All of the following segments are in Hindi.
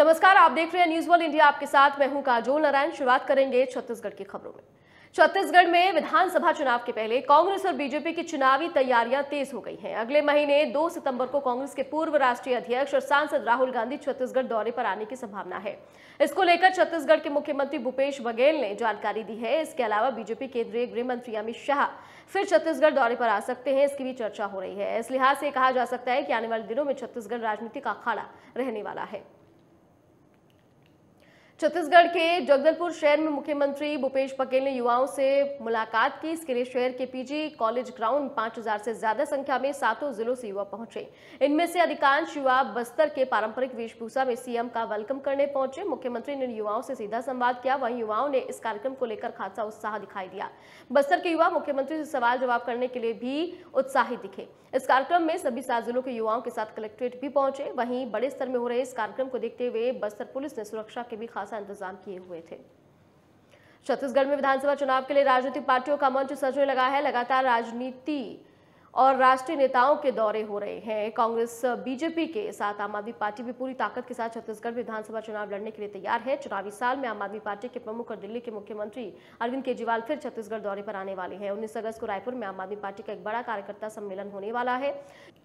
नमस्कार आप देख रहे हैं न्यूज वर्ल्ड इंडिया आपके साथ मैं हूं काजोल नारायण शुरुआत करेंगे छत्तीसगढ़ की खबरों में छत्तीसगढ़ में विधानसभा चुनाव के पहले कांग्रेस और बीजेपी की चुनावी तैयारियां तेज हो गई हैं अगले महीने 2 सितंबर को कांग्रेस के पूर्व राष्ट्रीय अध्यक्ष और सांसद राहुल गांधी छत्तीसगढ़ दौरे पर आने की संभावना है इसको लेकर छत्तीसगढ़ के मुख्यमंत्री भूपेश बघेल ने जानकारी दी है इसके अलावा बीजेपी केंद्रीय गृह मंत्री अमित शाह फिर छत्तीसगढ़ दौरे पर आ सकते हैं इसकी भी चर्चा हो रही है इस लिहाज से कहा जा सकता है कि आने वाले दिनों में छत्तीसगढ़ राजनीति का अखाड़ा रहने वाला है छत्तीसगढ़ के जगदलपुर शहर में मुख्यमंत्री भूपेश बघेल ने युवाओं से मुलाकात की इसके लिए शहर के पीजी कॉलेज ग्राउंड 5000 से ज्यादा संख्या में सातों जिलों से युवा पहुंचे इनमें से अधिकांश युवा बस्तर के पारंपरिक वेशभूषा में सीएम का वेलकम करने पहुंचे मुख्यमंत्री ने युवाओं से सीधा संवाद किया वहीं युवाओं ने इस कार्यक्रम को लेकर खासा उत्साह दिखाई दिया बस्तर के युवा मुख्यमंत्री से सवाल जवाब करने के लिए भी उत्साहित दिखे इस कार्यक्रम में सभी सात जिलों के युवाओं के साथ कलेक्ट्रेट भी पहुंचे वहीं बड़े स्तर में हो रहे इस कार्यक्रम को देखते हुए बस्तर पुलिस ने सुरक्षा के भी खास खासा इंतजाम किए हुए थे छत्तीसगढ़ में विधानसभा चुनाव के लिए राजनीतिक पार्टियों का मंच सजने लगा है लगातार राजनीति और राष्ट्रीय नेताओं के दौरे हो रहे हैं कांग्रेस बीजेपी के साथ आम आदमी पार्टी भी पूरी ताकत के साथ छत्तीसगढ़ विधानसभा चुनाव लड़ने के लिए तैयार है चुनावी साल में आम आदमी पार्टी के प्रमुख और दिल्ली के मुख्यमंत्री अरविंद केजरीवाल फिर छत्तीसगढ़ दौरे पर आने वाले हैं उन्नीस अगस्त को रायपुर में आम आदमी पार्टी का एक बड़ा कार्यकर्ता सम्मेलन होने वाला है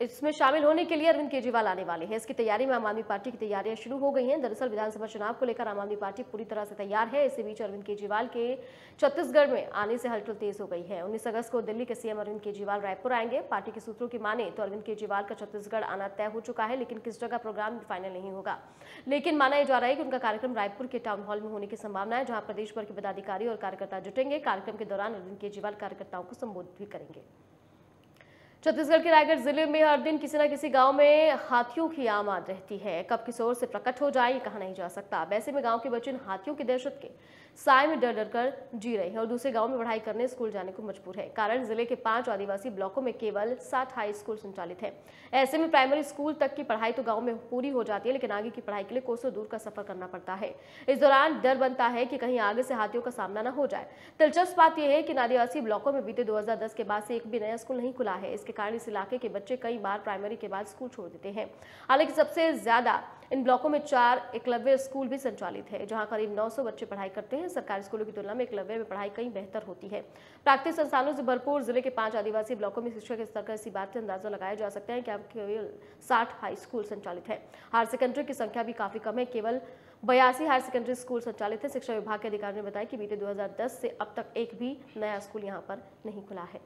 इसमें शामिल होने के लिए अरविंद केजरीवाल आने वाले हैं इसकी तैयारी में आम आदमी पार्टी की तैयारियां शुरू हो गई है दरअसल विधानसभा चुनाव को लेकर आम आदमी पार्टी पूरी तरह से तैयार है इसी बीच अरविंद केजरीवाल के छत्तीसगढ़ में आने से हलचल तेज हो गई है उन्नीस अगस्त को दिल्ली के सीएम अरविंद केजरीवाल रायपुर आएंगे जाएंगे पार्टी के सूत्रों की माने तो अरविंद केजरीवाल का छत्तीसगढ़ आना तय हो चुका है लेकिन किस जगह प्रोग्राम फाइनल नहीं होगा लेकिन माना यह जा रहा है कि उनका कार्यक्रम रायपुर के टाउन हॉल में होने की संभावना है जहां प्रदेश भर के पदाधिकारी और कार्यकर्ता जुटेंगे कार्यक्रम के दौरान अरविंद केजरीवाल कार्यकर्ताओं को संबोधित भी करेंगे छत्तीसगढ़ के रायगढ़ जिले में हर दिन किसी न किसी गांव में हाथियों की आमद रहती है कब किस ओर से प्रकट हो जाए कहा नहीं जा सकता अब ऐसे में गांव के बच्चे हाथियों की दहशत के साय में डर डर कर जी रहे हैं और दूसरे गांव में पढ़ाई करने स्कूल जाने को मजबूर है कारण जिले के पांच आदिवासी ब्लॉकों में केवल सात हाई स्कूल संचालित है ऐसे में प्राइमरी स्कूल तक की पढ़ाई तो गाँव में पूरी हो जाती है लेकिन आगे की पढ़ाई के लिए कोसों दूर का सफर करना पड़ता है इस दौरान डर बनता है कि कहीं आगे से हाथियों का सामना न हो जाए दिलचस्प बात यह है कि आदिवासी ब्लॉकों में बीते दो के बाद से एक भी नया स्कूल नहीं खुला है इसके के कारण इस इलाके के बच्चे कई बार प्राइमरी के बाद स्कूल छोड़ देते हैं हालांकि सबसे ज्यादा इन ब्लॉकों में चार एकलव्य स्कूल भी संचालित है जहां करीब 900 बच्चे पढ़ाई करते हैं सरकारी स्कूलों की तुलना में एकलव्य में पढ़ाई कहीं बेहतर होती है प्राकृतिक संस्थानों से भरपूर जिले के पांच आदिवासी ब्लॉकों में शिक्षा के स्तर का इसी बात से अंदाजा लगाया जा सकता है कि अब केवल साठ हाई स्कूल संचालित है हायर सेकेंडरी की संख्या भी काफी कम है केवल बयासी हायर सेकेंडरी स्कूल संचालित है शिक्षा विभाग के अधिकारियों ने बताया कि बीते दो से अब तक एक भी नया स्कूल यहाँ पर नहीं खुला है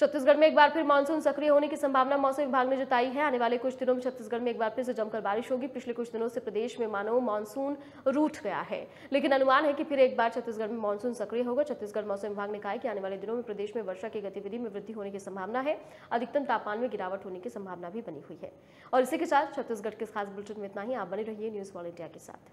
छत्तीसगढ़ में एक बार फिर मानसून सक्रिय होने की संभावना मौसम विभाग ने जताई है आने वाले कुछ दिनों में छत्तीसगढ़ में एक बार फिर से जमकर बारिश होगी पिछले कुछ दिनों से प्रदेश में मानो मानसून रूठ गया है लेकिन अनुमान है कि फिर एक बार छत्तीसगढ़ में मानसून सक्रिय होगा छत्तीसगढ़ मौसम विभाग ने कहा कि आने वाले दिनों में प्रदेश में वर्षा की गतिविधि में वृद्धि होने की संभावना है अधिकतम तापमान में गिरावट होने की संभावना भी बनी हुई है और इसी के साथ छत्तीसगढ़ के खास बुलेटिन में इतना ही आप बने रहिए न्यूज वॉल इंडिया के साथ